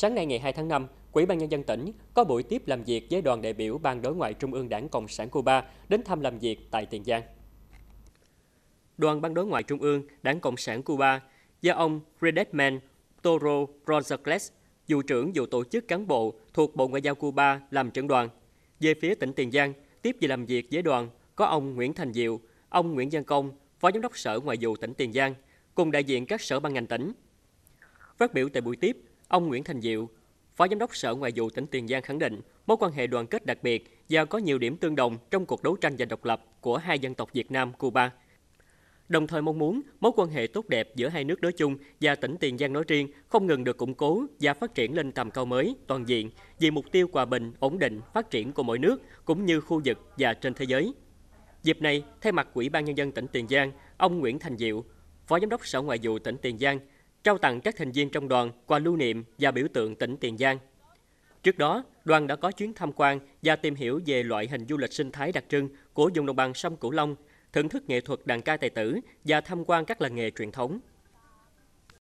Sáng nay ngày 2 tháng 5, Quỹ ban nhân dân tỉnh có buổi tiếp làm việc với đoàn đại biểu Ban Đối ngoại Trung ương Đảng Cộng sản Cuba đến thăm làm việc tại Tiền Giang. Đoàn Ban Đối ngoại Trung ương Đảng Cộng sản Cuba do ông Redesman Toro Rosales, vụ trưởng vụ tổ chức cán bộ thuộc Bộ Ngoại giao Cuba làm trưởng đoàn. Về phía tỉnh Tiền Giang, tiếp về làm việc với đoàn có ông Nguyễn Thành Diệu, ông Nguyễn Giang Công, Phó Giám đốc Sở Ngoại vụ tỉnh Tiền Giang, cùng đại diện các sở ban ngành tỉnh. Phát biểu tại buổi tiếp, Ông Nguyễn Thành Diệu, Phó Giám đốc Sở Ngoại vụ tỉnh Tiền Giang khẳng định mối quan hệ đoàn kết đặc biệt do có nhiều điểm tương đồng trong cuộc đấu tranh giành độc lập của hai dân tộc Việt Nam, Cuba. Đồng thời mong muốn mối quan hệ tốt đẹp giữa hai nước nói chung và tỉnh Tiền Giang nói riêng không ngừng được củng cố và phát triển lên tầm cao mới, toàn diện vì mục tiêu hòa bình, ổn định, phát triển của mỗi nước cũng như khu vực và trên thế giới. Dịp này, thay mặt Ủy ban Nhân dân tỉnh Tiền Giang, ông Nguyễn Thành Diệu, Phó Giám đốc Sở Ngoại vụ tỉnh Tiền Giang trao tặng các thành viên trong đoàn quà lưu niệm và biểu tượng tỉnh Tiền Giang. Trước đó, đoàn đã có chuyến tham quan và tìm hiểu về loại hình du lịch sinh thái đặc trưng của vùng đồng bằng sông Cửu Long, thưởng thức nghệ thuật đàn ca tài tử và tham quan các làng nghề truyền thống.